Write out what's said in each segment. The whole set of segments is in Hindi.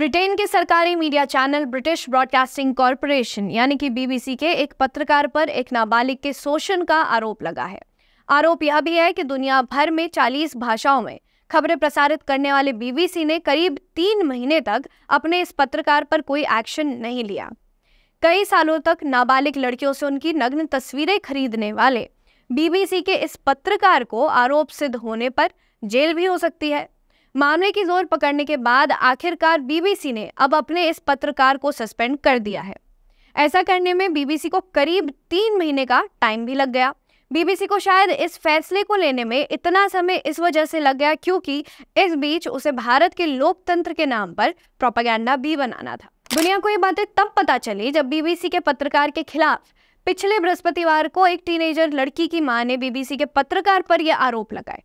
ब्रिटेन के सरकारी media channel British Broadcasting Corporation यानी कि बीबीसी के एक पत्रकार पर एक नाबालिग के शोषण का आरोप लगा है आरोप यह भी है कि दुनिया भर में 40 भाषाओं में खबरें प्रसारित करने वाले बीबीसी ने करीब तीन महीने तक अपने इस पत्रकार पर कोई एक्शन नहीं लिया कई सालों तक नाबालिग लड़कियों से उनकी नग्न तस्वीरें खरीदने वाले बीबीसी के इस पत्रकार को आरोप सिद्ध होने पर जेल भी हो सकती है मामले की जोर पकड़ने के बाद आखिरकार बीबीसी ने अब अपने इस पत्रकार को सस्पेंड कर दिया है ऐसा करने में बीबीसी को करीब तीन महीने का टाइम भी लग गया बीबीसी को शायद इस फैसले को लेने में इतना समय इस वजह से लग गया क्योंकि इस बीच उसे भारत के लोकतंत्र के नाम पर प्रोपागैंडा भी बनाना था दुनिया को ये बातें तब पता चली जब बीबीसी के पत्रकार के खिलाफ पिछले बृहस्पतिवार को एक टीनेजर लड़की की मां ने बीबीसी के पत्रकार पर यह आरोप लगाए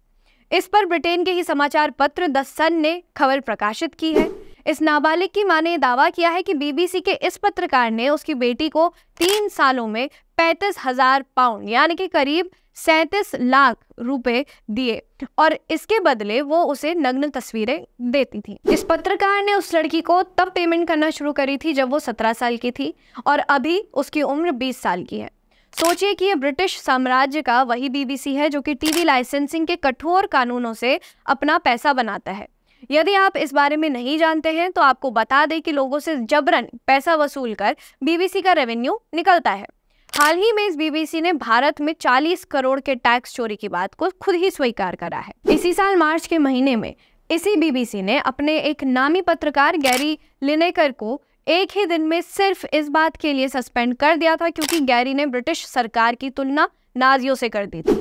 इस पर ब्रिटेन के ही समाचार पत्र द सन ने खबर प्रकाशित की है इस नाबालिग की मां ने दावा किया है कि बीबीसी के इस पत्रकार ने उसकी बेटी को तीन सालों में पैंतीस हजार पाउंड यानी कि करीब सैतीस लाख रुपए दिए और इसके बदले वो उसे नग्न तस्वीरें देती थी इस पत्रकार ने उस लड़की को तब पेमेंट करना शुरू करी थी जब वो सत्रह साल की थी और अभी उसकी उम्र बीस साल की है सोचिए कि ये ब्रिटिश साम्राज्य का वही बीबीसी है जो कि टीवी लाइसेंसिंग के कठोर कानूनों से अपना पैसा बनाता है यदि आप इस बारे में नहीं जानते हैं तो आपको बता दें कि लोगों से जबरन पैसा वसूल कर बीबीसी का रेवेन्यू निकलता है हाल ही में इस बीबीसी ने भारत में 40 करोड़ के टैक्स चोरी की बात को खुद ही स्वीकार करा है इसी साल मार्च के महीने में इसी बीबीसी ने अपने एक नामी पत्रकार गैरी लिनेकर को एक ही दिन में सिर्फ इस बात के लिए सस्पेंड कर दिया था क्योंकि गैरी ने ब्रिटिश सरकार की तुलना नाजियों से कर दी थी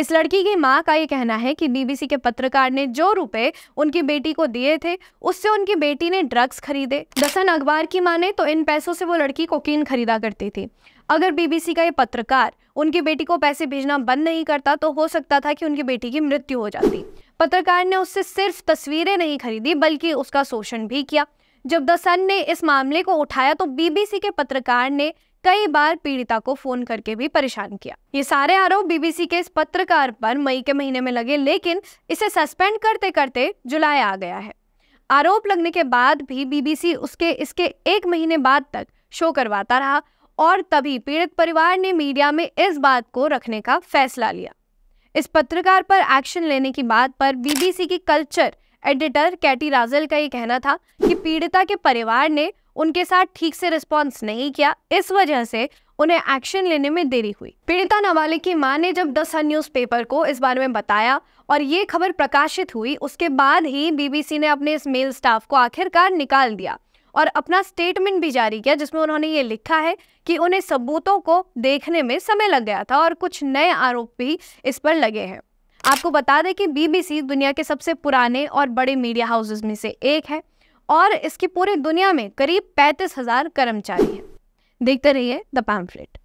इस लड़की की मां का ये कहना है कि बीबीसी के पत्रकार ने जो रुपए उनकी बेटी को दिए थे उससे उनकी बेटी ने ड्रग्स खरीदे दसन अखबार की माने तो इन पैसों से वो लड़की कोकीन खरीदा करती थी अगर बीबीसी का ये पत्रकार उनकी बेटी को पैसे भेजना बंद नहीं करता तो हो सकता था कि उनकी बेटी की मृत्यु हो जाती पत्रकार ने उससे सिर्फ तस्वीरें नहीं खरीदी बल्कि उसका शोषण भी किया जब द सन ने इस मामले को उठाया तो बीबीसी के पत्रकार ने कई बार पीड़िता को फोन करके भी परेशान किया ये सारे आरोप बीबीसी के इस पत्रकार पर मई के महीने में लगे लेकिन इसे सस्पेंड करते करते जुलाई आ गया है आरोप लगने के बाद भी बीबीसी उसके इसके एक महीने बाद तक शो करवाता रहा और तभी पीड़ित परिवार ने मीडिया में इस बात को रखने का फैसला लिया इस पत्रकार पर एक्शन लेने की बात पर बीबीसी की कल्चर एडिटर कैटी राजल का ये कहना था कि पीड़िता के परिवार ने उनके साथ ठीक से रिस्पॉन्स नहीं किया इस वजह से उन्हें एक्शन लेने में देरी हुई पीड़िता नाबालिग की मां ने जब द सन पेपर को इस बारे में बताया और ये खबर प्रकाशित हुई उसके बाद ही बीबीसी ने अपने इस मेल स्टाफ को आखिरकार निकाल दिया और अपना स्टेटमेंट भी जारी किया जिसमें उन्होंने ये लिखा है कि उन्हें सबूतों को देखने में समय लग गया था और कुछ नए आरोप भी इस पर लगे हैं आपको बता दें कि बीबीसी दुनिया के सबसे पुराने और बड़े मीडिया हाउसेज में से एक है और इसकी पूरी दुनिया में करीब पैंतीस हज़ार कर्मचारी हैं देखते रहिए द पैम्फलेट